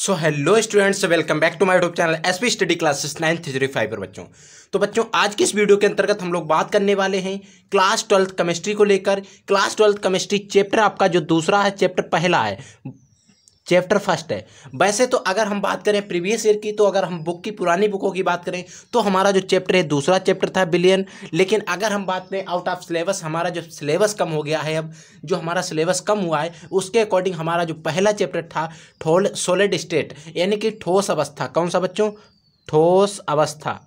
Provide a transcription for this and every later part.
so hello students welcome back to my YouTube channel S P study classes nine three five पर बच्चों तो बच्चों आज की इस वीडियो के अंतर्गत हम लोग बात करने वाले हैं क्लास ट्वेल्थ केमिस्ट्री को लेकर क्लास ट्वेल्थ केमिस्ट्री चैप्टर आपका जो दूसरा है चैप्टर पहला है चैप्टर फर्स्ट है वैसे तो अगर हम बात करें प्रीवियस ईयर की तो अगर हम बुक की पुरानी बुकों की बात करें तो हमारा जो चैप्टर है दूसरा चैप्टर था बिलियन लेकिन अगर हम बात करें आउट ऑफ सिलेबस हमारा जो सिलेबस कम हो गया है अब जो हमारा सिलेबस कम हुआ है उसके अकॉर्डिंग हमारा जो पहला चैप्टर था ठोल सोलिड स्टेट यानी कि ठोस अवस्था कौन सा बच्चों ठोस अवस्था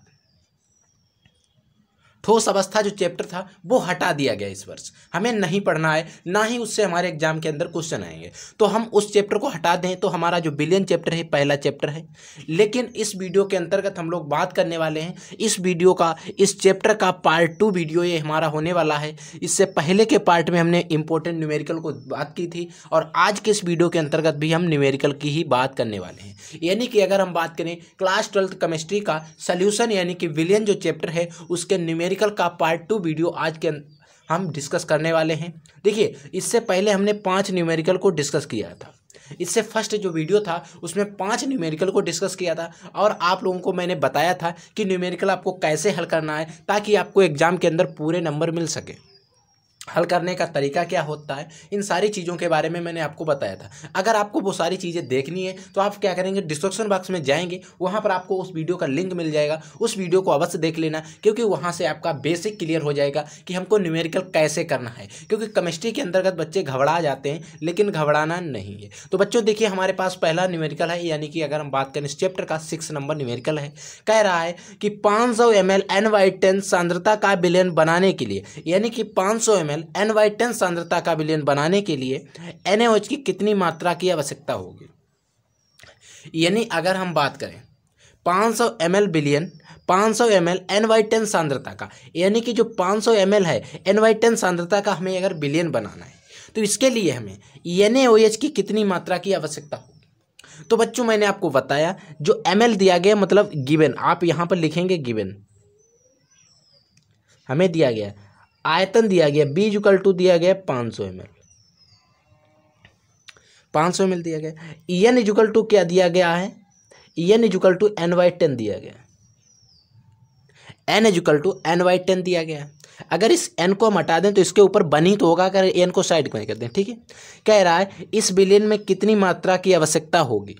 ठोस अवस्था जो चैप्टर था वो हटा दिया गया इस वर्ष हमें नहीं पढ़ना है ना ही उससे हमारे एग्जाम के अंदर क्वेश्चन आएंगे तो हम उस चैप्टर को हटा दें तो हमारा जो बिलियन चैप्टर है पहला चैप्टर है लेकिन इस वीडियो के अंतर्गत हम लोग बात करने वाले हैं इस वीडियो का इस चैप्टर का पार्ट टू वीडियो ये हमारा होने वाला है इससे पहले के पार्ट में हमने इंपॉर्टेंट न्यूमेरिकल को बात की थी और आज के इस वीडियो के अंतर्गत भी हम न्यूमेरिकल की ही बात करने वाले हैं यानी कि अगर हम बात करें क्लास ट्वेल्थ केमिस्ट्री का सल्यूशन यानी कि विलियन जो चैप्टर है उसके न्यूमेरिक न्यूमेरिकल का पार्ट टू वीडियो आज के हम डिस्कस करने वाले हैं देखिए इससे पहले हमने पांच न्यूमेरिकल को डिस्कस किया था इससे फर्स्ट जो वीडियो था उसमें पांच न्यूमेरिकल को डिस्कस किया था और आप लोगों को मैंने बताया था कि न्यूमेरिकल आपको कैसे हल करना है ताकि आपको एग्ज़ाम के अंदर पूरे नंबर मिल सकें हल करने का तरीका क्या होता है इन सारी चीज़ों के बारे में मैंने आपको बताया था अगर आपको वो सारी चीज़ें देखनी है तो आप क्या करेंगे डिस्क्रिप्शन बॉक्स में जाएंगे वहाँ पर आपको उस वीडियो का लिंक मिल जाएगा उस वीडियो को अवश्य देख लेना क्योंकि वहाँ से आपका बेसिक क्लियर हो जाएगा कि हमको न्यूमेरिकल कैसे करना है क्योंकि केमिस्ट्री के अंतर्गत बच्चे घबरा जाते हैं लेकिन घबराना नहीं है तो बच्चों देखिए हमारे पास पहला न्यूमेरिकल है यानी कि अगर हम बात करें इस चैप्टर का सिक्स नंबर न्यूमेरिकल है कह रहा है कि पाँच सौ M L N by ten सांद्रता का विलयन बनाने के लिए यानी कि पाँच सौ M L N by ten सांद्रता का विलयन बनाने के लिए एन की कितनी मात्रा की आवश्यकता होगी यानी अगर हम बात करें 500 सौ एम एल बिलियन पाँच सौ M L N by ten सांद्रता का यानी कि जो 500 सौ एम एल है एन वाई टेन सांद्रता का हमें अगर बिलियन बनाना है तो इसके लिए हमें एन ए की कितनी मात्रा की आवश्यकता होगी तो बच्चों मैंने आपको बताया जो एम एल दिया गया मतलब गिवन आप यहाँ पर लिखेंगे गिवन हमें दिया गया आयतन दिया गया बीज कल टू दिया गया पाँच सौ एम एल पाँच सौ एम दिया गया ई एन इजुकल टू क्या दिया गया है ई N equal to N by ten दिया गया N equal to N by ten दिया गया अगर इस एन को हम हटा दें तो इसके ऊपर बनी तो होगा अगर एन को साइड में कर दें ठीक है कह रहा है इस बिलियन में कितनी मात्रा की आवश्यकता होगी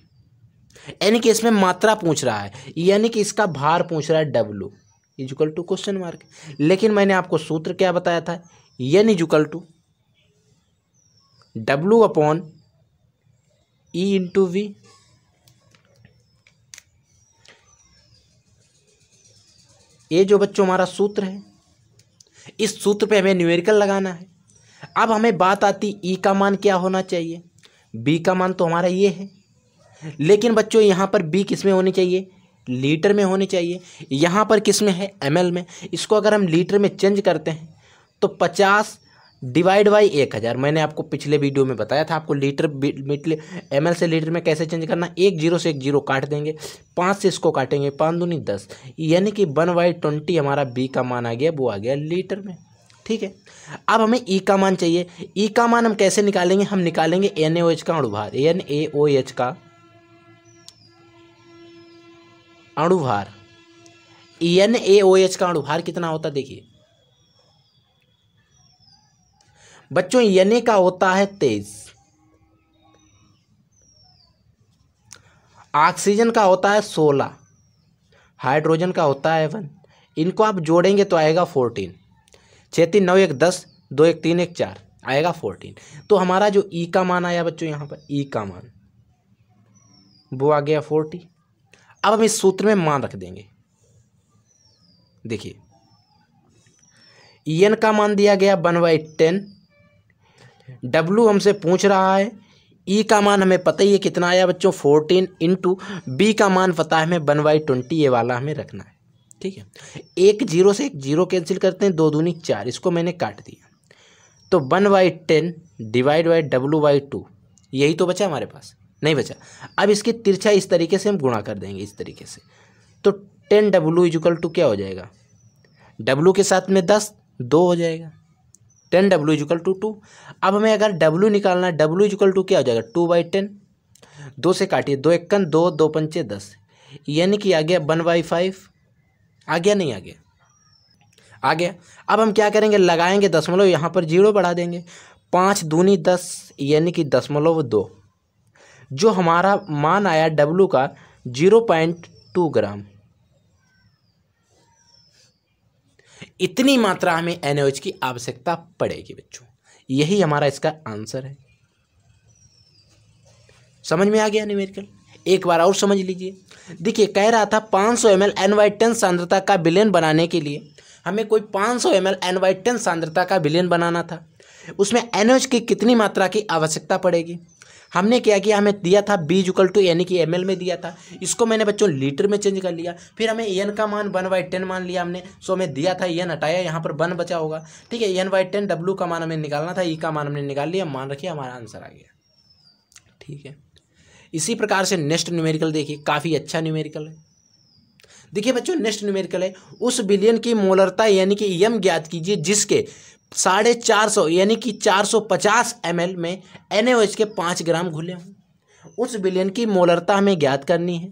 यानी कि इसमें मात्रा पूछ रहा है यानी कि इसका भार पूछ रहा है W equal to question mark लेकिन मैंने आपको सूत्र क्या बताया था N equal to W upon E into V ये जो बच्चों हमारा सूत्र है इस सूत्र पे हमें न्यूमेरिकल लगाना है अब हमें बात आती ई e का मान क्या होना चाहिए बी का मान तो हमारा ये है लेकिन बच्चों यहाँ पर बी किस में होनी चाहिए लीटर में होनी चाहिए यहाँ पर किस में है एम में इसको अगर हम लीटर में चेंज करते हैं तो पचास डिवाइड बाई एक हज़ार मैंने आपको पिछले वीडियो में बताया था आपको लीटर एम एल से लीटर में कैसे चेंज करना एक जीरो से एक जीरो काट देंगे पाँच से इसको काटेंगे पाँच दूनी दस यानी कि वन बाई ट्वेंटी हमारा बी का मान आ गया वो आ गया लीटर में ठीक है अब हमें ई e का मान चाहिए ई e का मान हम कैसे निकालेंगे हम निकालेंगे एन ए ओ एच का अणुभार एन ए ओ एच का अणुभार एन ए ओ एच का अणुभार कितना होता है देखिए बच्चों एन e ए का होता है तेईस ऑक्सीजन का होता है सोलह हाइड्रोजन का होता है वन इनको आप जोड़ेंगे तो आएगा फोर्टीन छः तीन नौ एक दस दो एक तीन एक चार आएगा फोर्टीन तो हमारा जो ई e का मान आया बच्चों यहाँ पर ई e का मान वो आ गया फोर्टी अब हम इस सूत्र में मान रख देंगे देखिए एन का मान दिया गया वन बाई टेन डब्लू हमसे पूछ रहा है ई e का मान हमें पता ही है कितना आया बच्चों फोर्टीन इंटू बी का मान पता है हमें वन बाई ट्वेंटी ये वाला हमें रखना है ठीक है एक जीरो से एक जीरो कैंसिल करते हैं दो दूनी चार इसको मैंने काट दिया तो one by ten divide by W by two यही तो बचा हमारे पास नहीं बचा अब इसकी तिरछा इस तरीके से हम गुणा कर देंगे इस तरीके से तो टेन डब्लू इजिकल टू क्या हो जाएगा डब्लू के साथ में दस दो हो जाएगा ten W equal to two अब हमें अगर डब्लू निकालना है डब्लू इजिकल टू क्या हो जाएगा टू बाई टेन दो से काटिए दो इक्कन दो दो पंचे दस यानी कि आ गया वन बाई फाइव आ गया नहीं आ गया आ गया अब हम क्या करेंगे लगाएंगे दसमलव यहाँ पर जीरो बढ़ा देंगे पाँच दूनी दस यानी कि दसमलव दो जो हमारा मान आया डब्लू का जीरो पॉइंट टू ग्राम इतनी मात्रा हमें एनएच की आवश्यकता पड़ेगी बच्चों यही हमारा इसका आंसर है समझ में आ गया न्यूमेरिकल एक बार और समझ लीजिए देखिए कह रहा था 500 सौ एम एल एन सांद्रता का बिलियन बनाने के लिए हमें कोई 500 सौ एम एल एनवाइटन सांद्रता का बिलियन बनाना था उसमें एनएच की कितनी मात्रा की आवश्यकता पड़ेगी हमने क्या किया हमें दिया था बी जुकल टू यानी कि एम में दिया था इसको मैंने बच्चों लीटर में चेंज कर लिया फिर हमें एन का मान वन बाई टेन मान लिया हमने सो हमें दिया था एन हटाया यहाँ पर वन बचा होगा ठीक है एन बाई टेन डब्ल्यू का मान हमें निकालना था ई e का मान हमने निकाल लिया मान रखिए हमारा आंसर आ गया ठीक है इसी प्रकार से नेक्स्ट न्यूमेरिकल देखिए काफ़ी अच्छा न्यूमेरिकल है देखिए बच्चों नेक्स्ट न्यूमेरिकल है उस बिलियन की मोलरता यानी कि यम ज्ञात कीजिए जिसके साढ़े चार सौ यानी कि चार सौ पचास एम एल में एन के पाँच ग्राम घुले हों उस विलयन की मोलरता हमें ज्ञात करनी है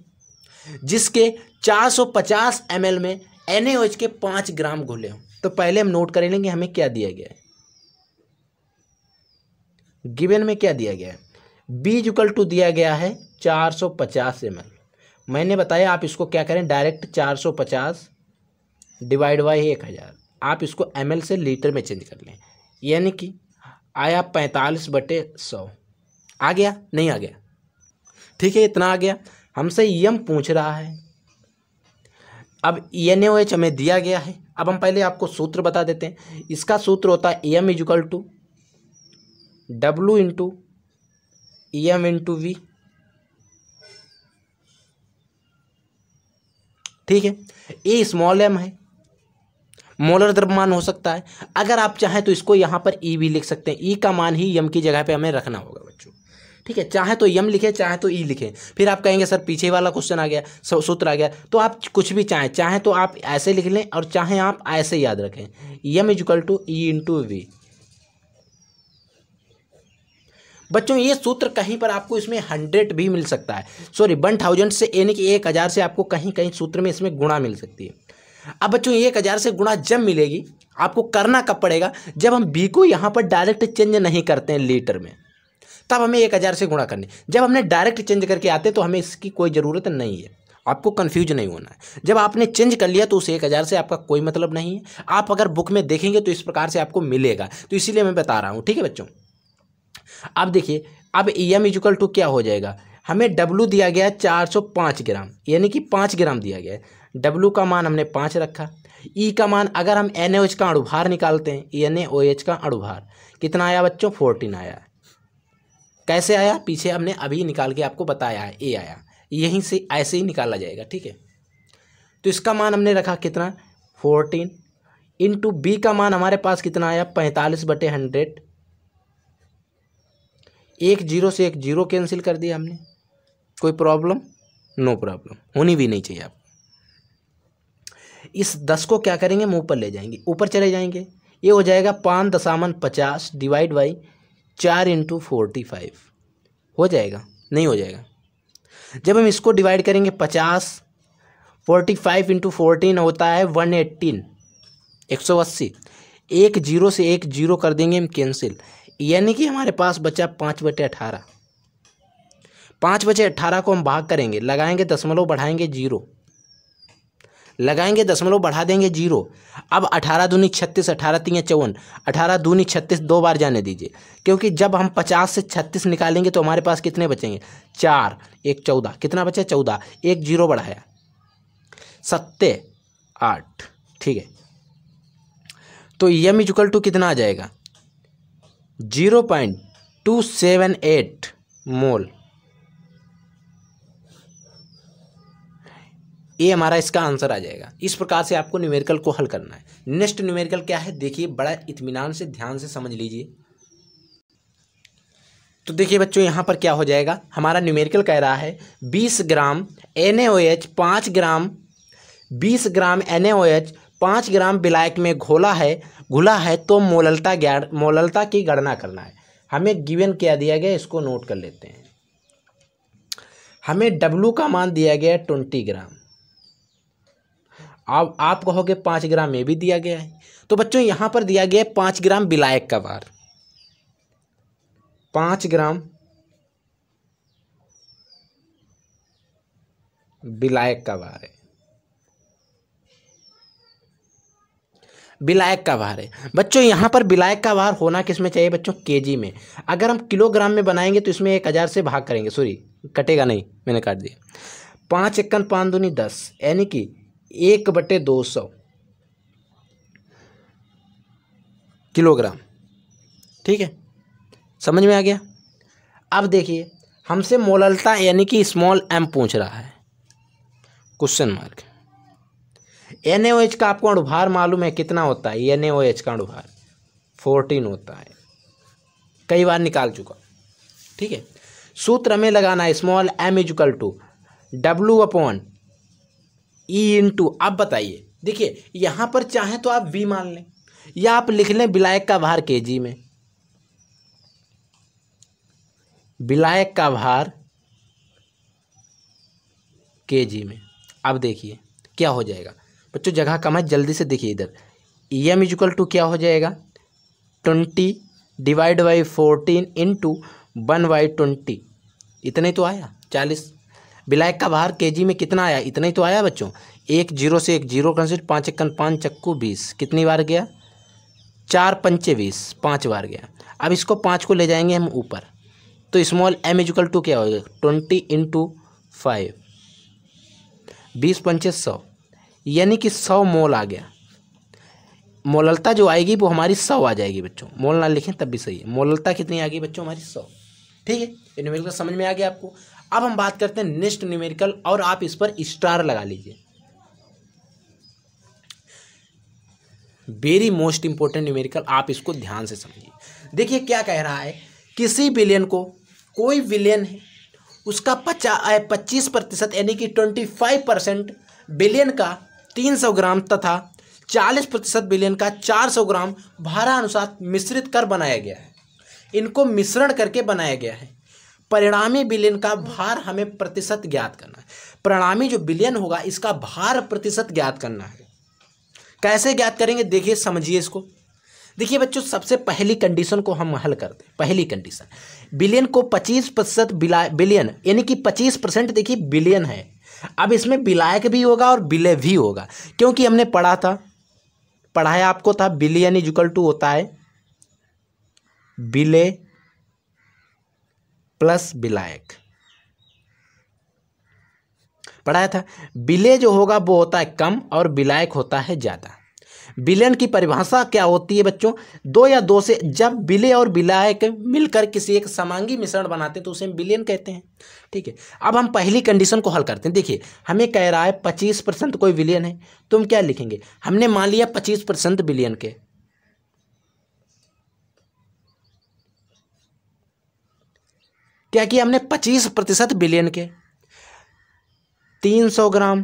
जिसके चार सौ पचास एम एल में एन के पाँच ग्राम घुले हों तो पहले हम नोट कर लेंगे हमें क्या दिया गया है गिवन में क्या दिया गया है बीज जुकल टू दिया गया है चार सौ पचास एम एल मैंने बताया आप इसको क्या करें डायरेक्ट चार सौ पचास डिवाइड बाई एक हज़ार आप इसको एम से लीटर में चेंज कर लें यानी कि आया पैंतालीस बटे सौ आ गया नहीं आ गया ठीक है इतना आ गया हमसे यम पूछ रहा है अब एन e एच हमें दिया गया है अब हम पहले आपको सूत्र बता देते हैं इसका सूत्र होता है M equal to W into M into V ठीक है ए स्मॉल एम है मोलर द्रव्यमान हो सकता है अगर आप चाहें तो इसको यहाँ पर ई e भी लिख सकते हैं ई e का मान ही यम की जगह पर हमें रखना होगा बच्चों ठीक है चाहे तो यम लिखें चाहे तो ई e लिखें फिर आप कहेंगे सर पीछे वाला क्वेश्चन आ गया सूत्र आ गया तो आप कुछ भी चाहें चाहे तो आप ऐसे लिख लें और चाहे आप ऐसे याद रखें M is equal to E into V बच्चों ये सूत्र कहीं पर आपको इसमें हंड्रेड भी मिल सकता है सॉरी वन थाउजेंड से यानी कि एक हज़ार से आपको कहीं कहीं सूत्र में इसमें गुणा मिल सकती है अब बच्चों एक हज़ार से गुणा जब मिलेगी आपको करना कब पड़ेगा जब हम बी को यहाँ पर डायरेक्ट चेंज नहीं करते हैं लीटर में तब हमें एक हज़ार से गुणा करनी जब हमने डायरेक्ट चेंज करके आते तो हमें इसकी कोई ज़रूरत नहीं है आपको कन्फ्यूज नहीं होना है जब आपने चेंज कर लिया तो उस एक हज़ार से आपका कोई मतलब नहीं है आप अगर बुक में देखेंगे तो इस प्रकार से आपको मिलेगा तो इसीलिए मैं बता रहा हूँ ठीक है बच्चों अब देखिए अब ई एम इजिकल टू क्या हो जाएगा हमें डब्लू दिया गया है चार सौ पाँच ग्राम यानी कि पाँच ग्राम दिया गया है W का मान हमने पाँच रखा ई e का मान अगर हम एन एच का अणुभार निकालते हैं एन e एच का अणुभार कितना आया बच्चों फोर्टीन आया कैसे आया पीछे हमने अभी निकाल के आपको बताया है ए आया यहीं से ऐसे ही निकाला जाएगा ठीक है तो इसका मान हमने रखा कितना फोर्टीन इंटू बी का मान हमारे पास कितना आया पैंतालीस बटे हंड्रेड एक जीरो से एक जीरो कैंसिल कर दिया हमने कोई प्रॉब्लम नो प्रॉब्लम होनी भी नहीं चाहिए आपको इस दस को क्या करेंगे मुँह पर ले जाएंगे ऊपर चले जाएंगे ये हो जाएगा पाँच दशामन पचास डिवाइड बाई चार इंटू फोर्टी फाइव हो जाएगा नहीं हो जाएगा जब हम इसको डिवाइड करेंगे पचास फोर्टी फाइव इंटू फोर्टीन होता है वन एट्टीन एक सौ अस्सी एक जीरो से एक जीरो कर देंगे हम कैंसिल यानी कि हमारे पास बचा पाँच बटे अठारह पाँच बजे अट्ठारह को हम भाग करेंगे लगाएंगे दशमलव बढ़ाएंगे जीरो लगाएंगे दशमलव बढ़ा देंगे जीरो अब अठारह दूनी छत्तीस अठारह तीन चौवन अठारह दूनी छत्तीस दो बार जाने दीजिए क्योंकि जब हम पचास से छत्तीस निकालेंगे तो हमारे पास कितने बचेंगे चार एक चौदह कितना बचा चौदह एक जीरो बढ़ाया सत्य आठ ठीक है तो यम इजकल टू कितना आ जाएगा zero point two seven eight mole ये हमारा इसका आंसर आ जाएगा इस प्रकार से आपको न्यूमेरिकल को हल करना है नेक्स्ट न्यूमेरिकल क्या है देखिए बड़ा इतमान से ध्यान से समझ लीजिए तो देखिए बच्चों यहाँ पर क्या हो जाएगा हमारा न्यूमेरिकल कह रहा है बीस ग्राम एन एच पाँच ग्राम बीस ग्राम एन एच पाँच ग्राम बिलायक में घोला है घुला है तो मोललता मोललता की गणना करना है हमें गिवन क्या दिया गया इसको नोट कर लेते हैं हमें डब्लू का मान दिया गया ट्वेंटी ग्राम आप आप कहोगे पाँच ग्राम ये भी दिया गया है तो बच्चों यहाँ पर दिया गया है पाँच ग्राम विलायक का वार पाँच ग्राम विलायक का वार है विलायक का भार है बच्चों यहाँ पर विलायक का भार होना किस में चाहिए बच्चों केजी में अगर हम किलोग्राम में बनाएंगे तो इसमें एक हज़ार से भाग करेंगे सॉरी कटेगा नहीं मैंने काट दिया पाँच इक्कन पाँच दूनी दस यानी कि एक बटे दो सौ किलोग्राम ठीक है समझ में आ गया अब देखिए हमसे मोललता यानी कि स्मॉल एम पूछ रहा है question mark N A O H का आपको अनुभार मालूम है कितना होता है एन ए ओ एच का अनुभार फोर्टीन होता है कई बार निकाल चुका ठीक है सूत्र हमें लगाना है small M is equal to W upon E into आप बताइए देखिए यहाँ पर चाहे तो आप वी मान लें या आप लिख लें विलायक का भार के जी में विलायक का भार के जी में अब देखिए क्या हो जाएगा बच्चों जगह कम है जल्दी से देखिए इधर ई एम इजिकल टू क्या हो जाएगा twenty divide by fourteen into one by twenty इतने तो आया चालीस ब्लैक का बाहर के में कितना आया इतना ही तो आया बच्चों एक जीरो से एक जीरो कंसिट पाँच एक्कन पाँच चक्कू बीस कितनी बार गया चार पंचे बीस पाँच बार गया अब इसको पाँच को ले जाएंगे हम ऊपर तो स्मॉल एम इजिकल टू क्या होगा ट्वेंटी इंटू फाइव बीस पंचे सौ यानी कि सौ मोल आ गया मोललता जो आएगी वो हमारी सौ आ जाएगी बच्चों मोल ना लिखें तब भी सही है मोललता कितनी आ गई बच्चों हमारी सौ ठीक है न्यूमेरिकल समझ में आ गया आपको अब हम बात करते हैं नेक्स्ट न्यूमेरिकल और आप इस पर स्टार लगा लीजिए वेरी मोस्ट इंपॉर्टेंट न्यूमेरिकल आप इसको ध्यान से समझिए देखिए क्या कह रहा है किसी विलियन को कोई विलियन है उसका पचा पच्चीस प्रतिशत यानी कि ट्वेंटी फाइव परसेंट बिलियन का तीन सौ ग्राम तथा चालीस प्रतिशत बिलियन का चार सौ ग्राम भारा अनुसार मिश्रित कर बनाया गया है इनको मिश्रण करके बनाया गया है परिणामी बिलियन का भार हमें प्रतिशत ज्ञात करना है परिणामी जो बिलियन होगा इसका भार प्रतिशत ज्ञात करना है कैसे ज्ञात करेंगे देखिए समझिए इसको देखिए बच्चों सबसे पहली कंडीशन को हम हल करते हैं पहली कंडीशन बिलियन को 25 प्रतिशत बिलियन यानी कि 25 परसेंट देखिए बिलियन है अब इसमें विलायक भी होगा और बिलय भी होगा क्योंकि हमने पढ़ा था पढ़ाया आपको था बिलियन इजकल टू होता है बिलय प्लस विलायक पढ़ाया था विलय जो होगा वो होता है कम और विलायक होता है ज़्यादा विलयन की परिभाषा क्या होती है बच्चों दो या दो से जब विलय और विलायक मिलकर किसी एक समांगी मिश्रण बनाते हैं तो उसे हम विलयन कहते हैं ठीक है अब हम पहली कंडीशन को हल करते हैं देखिए हमें कह रहा है पच्चीस परसेंट कोई विलयन है तो हम क्या लिखेंगे हमने मान लिया पच्चीस परसेंट बिलियन के क्या किया हमने पच्चीस प्रतिशत बिलियन के तीन सौ ग्राम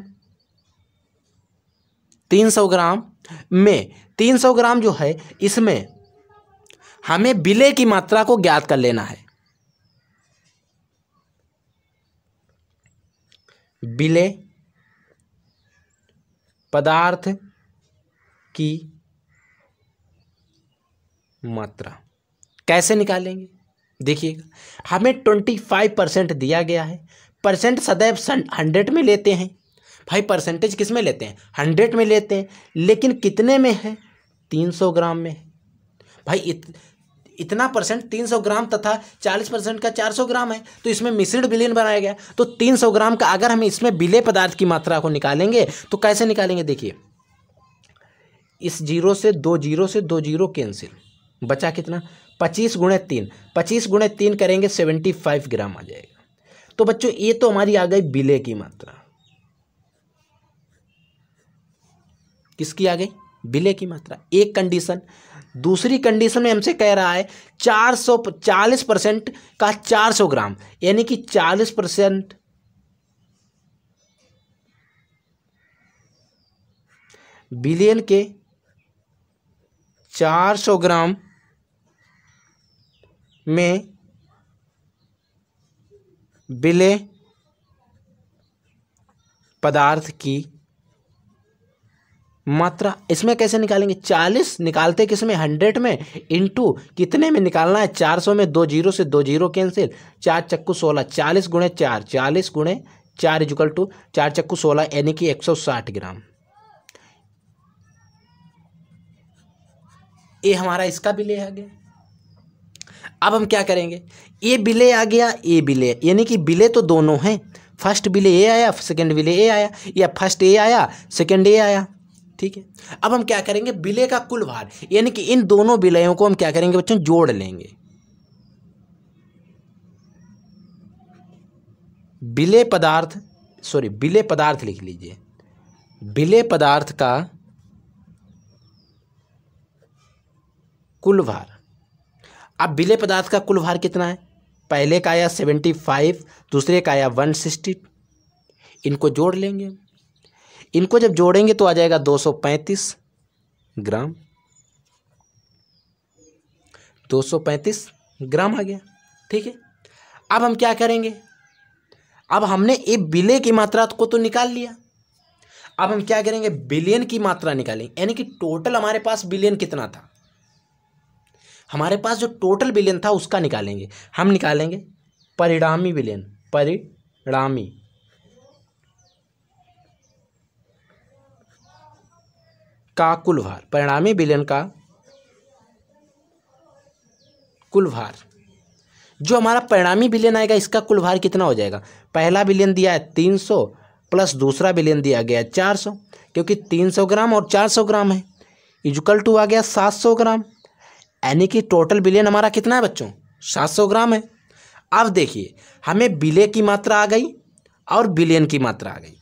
तीन सौ ग्राम में तीन सौ ग्राम जो है इसमें हमें बिले की मात्रा को ज्ञात कर लेना है बिले पदार्थ की मात्रा कैसे निकालेंगे देखिएगा हमें ट्वेंटी फाइव परसेंट दिया गया है परसेंट सदैव हंड्रेड में लेते हैं भाई परसेंटेज किस में लेते हैं हंड्रेड में लेते हैं लेकिन कितने में है तीन सौ ग्राम में है भाई इत, इतना परसेंट तीन सौ ग्राम तथा चालीस परसेंट का चार सौ ग्राम है तो इसमें मिश्रित बिलियन बनाया गया तो तीन सौ ग्राम का अगर हम इसमें बिले पदार्थ की मात्रा को निकालेंगे तो कैसे निकालेंगे देखिए इस जीरो से दो जीरो से दो जीरो कैंसिल बचा कितना पच्चीस गुणे तीन पच्चीस गुणे तीन करेंगे सेवेंटी फाइव ग्राम आ जाएगा तो बच्चों ये तो हमारी आ गई बिले की मात्रा किसकी आ गई बिले की मात्रा एक कंडीशन दूसरी कंडीशन में हमसे कह रहा है चार सौ चालीस परसेंट का चार सौ ग्राम यानी कि चालीस परसेंट बिलियन के चार सौ ग्राम में विलय पदार्थ की मात्रा इसमें कैसे निकालेंगे चालीस निकालते किस में हंड्रेड में इंटू कितने में निकालना है चार सौ में दो जीरो से दो जीरो कैंसिल चार चक्कू सोलह चालीस गुणे चार चालीस गुणे चार इजकल टू चार चक्कू सोलह यानी कि एक सौ साठ ग्राम ये हमारा इसका ले आ गया अब हम क्या करेंगे ए बिले आ गया ए बिले यानी कि बिले तो दोनों हैं फर्स्ट बिले ए आया सेकेंड बिले ए आया या फर्स्ट ए आया सेकेंड ए आया ठीक है अब हम क्या करेंगे बिले का कुल भार यानी कि इन दोनों विलयों को हम क्या करेंगे बच्चों जोड़ लेंगे बिले पदार्थ सॉरी बिले पदार्थ लिख लीजिए बिले पदार्थ का कुल भार अब विलय पदार्थ का कुल भार कितना है पहले का आया सेवेंटी फाइव दूसरे का आया वन सिक्सटी इनको जोड़ लेंगे इनको जब जोड़ेंगे तो आ जाएगा दो सौ पैंतीस ग्राम दो सौ पैंतीस ग्राम आ गया ठीक है अब हम क्या करेंगे अब हमने एक बिले की मात्रा को तो निकाल लिया अब हम क्या करेंगे बिलियन की मात्रा निकालेंगे यानी कि टोटल हमारे पास बिलियन कितना था हमारे पास जो टोटल विलियन था उसका निकालेंगे हम निकालेंगे परिणामी विलियन परिणामी का कुल भार परिणामी विलियन का कुल भार जो हमारा परिणामी बिलियन आएगा इसका कुल भार कितना हो जाएगा पहला बिलियन दिया है तीन सौ प्लस दूसरा बिलियन दिया गया है चार सौ क्योंकि तीन सौ ग्राम और चार सौ ग्राम है इजुकल टू आ गया सात सौ ग्राम यानी कि टोटल बिलियन हमारा कितना है बच्चों 700 ग्राम है अब देखिए हमें बिले की मात्रा आ गई और बिलियन की मात्रा आ गई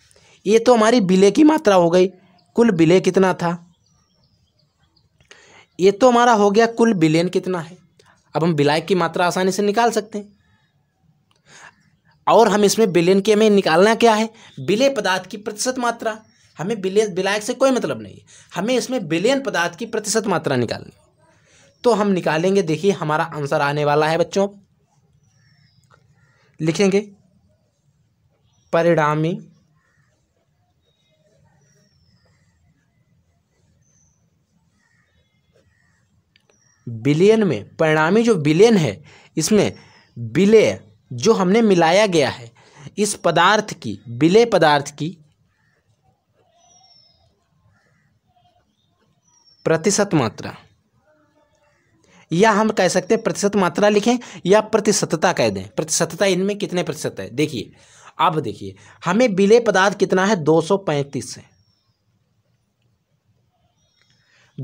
ये तो हमारी बिले की मात्रा हो गई कुल बिले कितना था ये तो हमारा हो गया कुल बिलियन कितना है अब हम बिलाय की मात्रा आसानी से निकाल सकते हैं और हम इसमें बिलियन के हमें निकालना क्या है बिले पदार्थ की प्रतिशत मात्रा हमें बिलियन बिलायक से कोई मतलब नहीं है हमें इसमें बिलियन पदार्थ की प्रतिशत मात्रा निकालनी तो हम निकालेंगे देखिए हमारा आंसर आने वाला है बच्चों लिखेंगे परिणामी बिलियन में परिणामी जो बिलियन है इसमें बिले जो हमने मिलाया गया है इस पदार्थ की बिले पदार्थ की प्रतिशत मात्रा या हम कह सकते हैं प्रतिशत मात्रा लिखें या प्रतिशतता कह दें प्रतिशतता इनमें कितने प्रतिशत है देखिए अब देखिए हमें विलय पदार्थ कितना है 235 है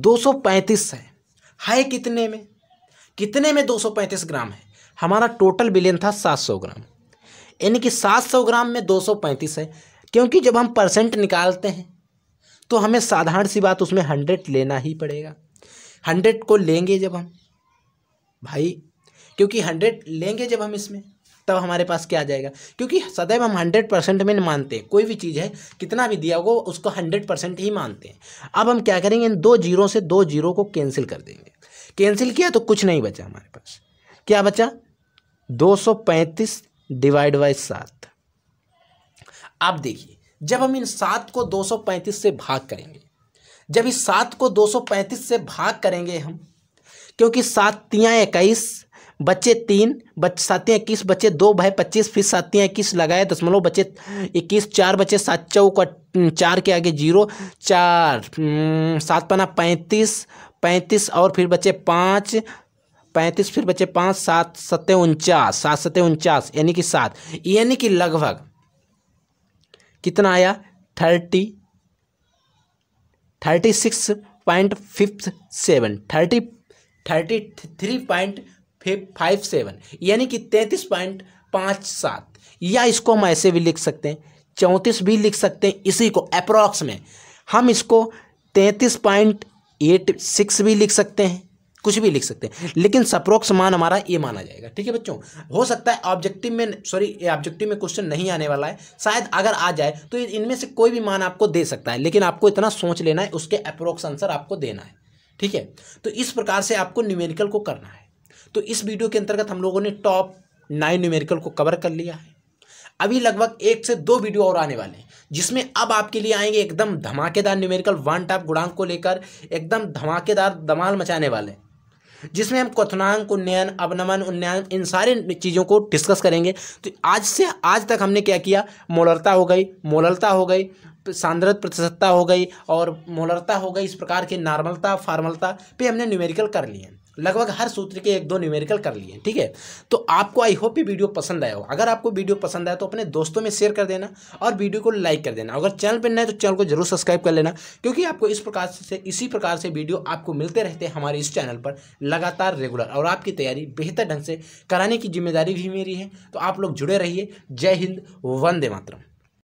235 है है कितने में कितने में 235 ग्राम है हमारा टोटल बिलियन था 700 ग्राम यानी कि 700 ग्राम में 235 है क्योंकि जब हम परसेंट निकालते हैं तो हमें साधारण सी बात उसमें हंड्रेड लेना ही पड़ेगा हंड्रेड को लेंगे जब हम भाई क्योंकि हंड्रेड लेंगे जब हम इसमें तब हमारे पास क्या आ जाएगा क्योंकि सदैव हम हंड्रेड परसेंट में मानते हैं कोई भी चीज़ है कितना भी दिया होगा उसको हंड्रेड परसेंट ही मानते हैं अब हम क्या करेंगे इन दो जीरो से दो जीरो को कैंसिल कर देंगे कैंसिल किया तो कुछ नहीं बचा हमारे पास क्या बचा दो सौ पैंतीस डिवाइड बाई सात आप देखिए जब हम इन सात को दो सौ पैंतीस से भाग करेंगे जब इस सात को दो सौ पैंतीस से भाग करेंगे हम क्योंकि सातियाँ इक्कीस बच्चे तीन बच सातियाँ इक्कीस बच्चे दो भाई पच्चीस फिर सातियाँ इक्कीस लगाए दशमलव तो बच्चे इक्कीस चार बच्चे सात चौक चार के आगे जीरो चार सात पना पैंतीस पैंतीस और फिर बच्चे पाँच पैंतीस फिर बचे पाँच सात सत्ते उनचास सात सत्ते उनचास यानी कि सात यानी कि लगभग कितना आया thirty thirty six point fifth seven thirty thirty three point five seven यानी कि तैंतीस पॉइंट पाँच सात या इसको हम ऐसे भी लिख सकते हैं चौंतीस भी लिख सकते हैं इसी को अप्रॉक्स में हम इसको तैंतीस पॉइंट एट सिक्स भी लिख सकते हैं कुछ भी लिख सकते हैं लेकिन सप्रोक्स मान हमारा ये माना जाएगा ठीक है बच्चों हो सकता है ऑब्जेक्टिव में सॉरी ऑब्जेक्टिव में क्वेश्चन नहीं आने वाला है शायद अगर आ जाए तो इनमें से कोई भी मान आपको दे सकता है लेकिन आपको इतना सोच लेना है उसके अप्रोक्स आंसर आपको देना है ठीक है तो इस प्रकार से आपको न्यूमेरिकल को करना है तो इस वीडियो के अंतर्गत हम लोगों ने टॉप नाइन न्यूमेरिकल को कवर कर लिया है अभी लगभग एक से दो वीडियो और आने वाले हैं जिसमें अब आपके लिए आएंगे एकदम धमाकेदार न्यूमेरिकल वन टाप गुणांक को लेकर एकदम धमाकेदार दमाल मचाने वाले जिसमें हम क्वनांक उन्नयन अवनमन उन्नयन इन सारे चीज़ों को डिस्कस करेंगे तो आज से आज तक हमने क्या किया मोलरता हो गई मोललता हो गई सांद्रत प्रतिशतता हो गई और मोलरता हो गई इस प्रकार के नॉर्मलता फार्मलता पे हमने न्यूमेरिकल कर लिए लगभग हर सूत्र के एक दो न्यूमेरिकल कर लिए ठीक है तो आपको आई होप ये वीडियो पसंद आया हो अगर आपको वीडियो पसंद आया तो अपने दोस्तों में शेयर कर देना और वीडियो को लाइक कर देना अगर चैनल पर नए तो चैनल को जरूर सब्सक्राइब कर लेना क्योंकि आपको इस प्रकार से इसी प्रकार से वीडियो आपको मिलते रहते हैं हमारे इस चैनल पर लगातार रेगुलर और आपकी तैयारी बेहतर ढंग से कराने की जिम्मेदारी भी मेरी है तो आप लोग जुड़े रहिए जय हिंद वंदे मातरम